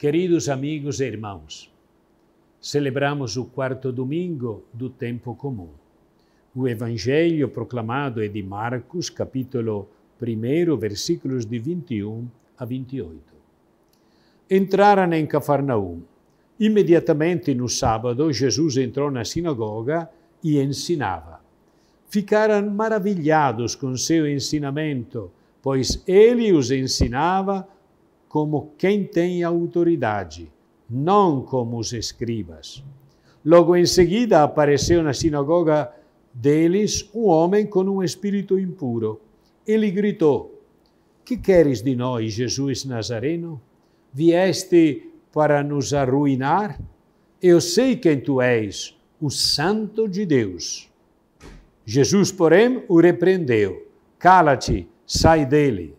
Queridos amigos e irmãos, celebramos o quarto domingo do tempo comum. O evangelho proclamado é de Marcos, capítulo 1, versículos de 21 a 28. Entraram em Cafarnaum. Imediatamente no sábado, Jesus entrou na sinagoga e ensinava. Ficaram maravilhados com seu ensinamento, pois ele os ensinava como quem tem autoridade, não como os escribas. Logo em seguida apareceu na sinagoga deles um homem com um espírito impuro. Ele gritou: Que queres de nós, Jesus Nazareno? Vieste para nos arruinar? Eu sei quem tu és, o Santo de Deus. Jesus, porém, o repreendeu: Cala-te, sai dele.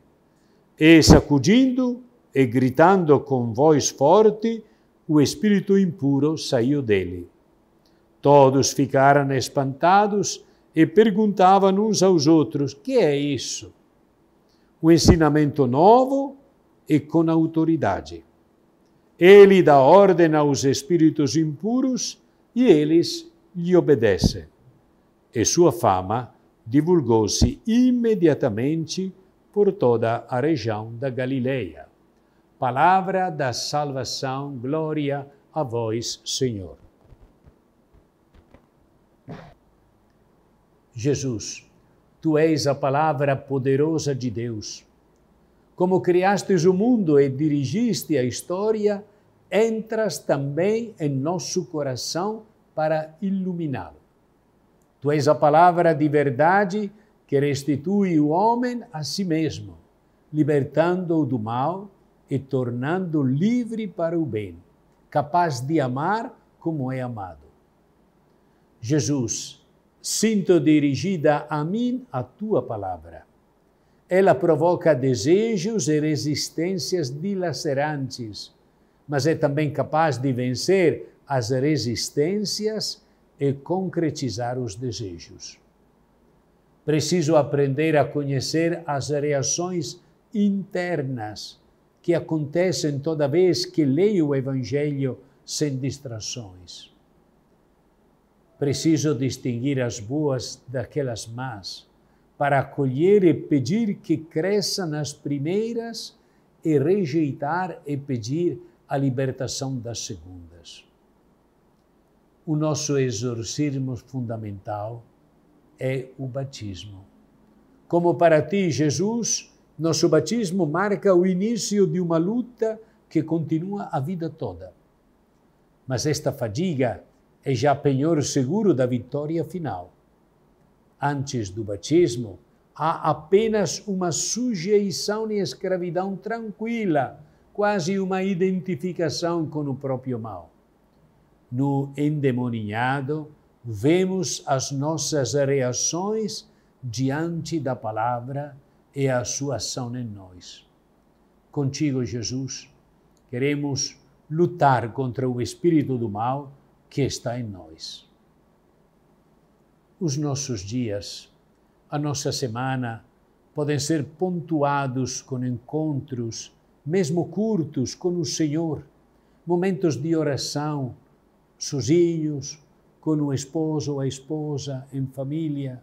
E sacudindo e gritando com voz forte, o espírito impuro saiu dele. Todos ficaram espantados e perguntavam uns aos outros: que é isso? Um ensinamento novo e com autoridade. Ele dá ordem aos espíritos impuros e eles lhe obedecem. E sua fama divulgou-se imediatamente por toda a região da Galileia. Palavra da salvação, glória a vós, Senhor. Jesus, tu és a palavra poderosa de Deus. Como criastes o mundo e dirigiste a história, entras também em nosso coração para iluminá-lo. Tu és a palavra de verdade que restitui o homem a si mesmo, libertando-o do mal e tornando livre para o bem, capaz de amar como é amado. Jesus, sinto dirigida a mim a tua palavra. Ela provoca desejos e resistências dilacerantes, mas é também capaz de vencer as resistências e concretizar os desejos. Preciso aprender a conhecer as reações internas que acontecem toda vez que leio o Evangelho sem distrações. Preciso distinguir as boas daquelas más, para acolher e pedir que cresça nas primeiras e rejeitar e pedir a libertação das segundas. O nosso exorcismo fundamental é o batismo. Como para ti, Jesus, nosso batismo marca o início de uma luta que continua a vida toda. Mas esta fadiga é já penhor seguro da vitória final. Antes do batismo, há apenas uma sujeição e escravidão tranquila, quase uma identificação com o próprio mal. No endemoninhado, vemos as nossas reações diante da palavra e a sua ação em nós. Contigo, Jesus, queremos lutar contra o espírito do mal que está em nós. Os nossos dias, a nossa semana, podem ser pontuados com encontros, mesmo curtos, com o Senhor, momentos de oração, sozinhos, com o esposo ou a esposa, em família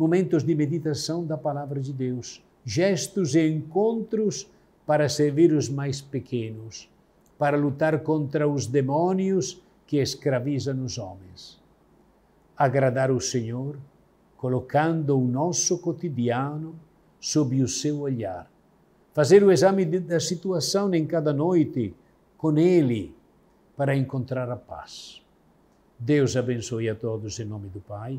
momentos de meditação da palavra de Deus, gestos e encontros para servir os mais pequenos, para lutar contra os demônios que escravizam os homens. Agradar o Senhor, colocando o nosso cotidiano sob o seu olhar. Fazer o exame da situação em cada noite com Ele para encontrar a paz. Deus abençoe a todos em nome do Pai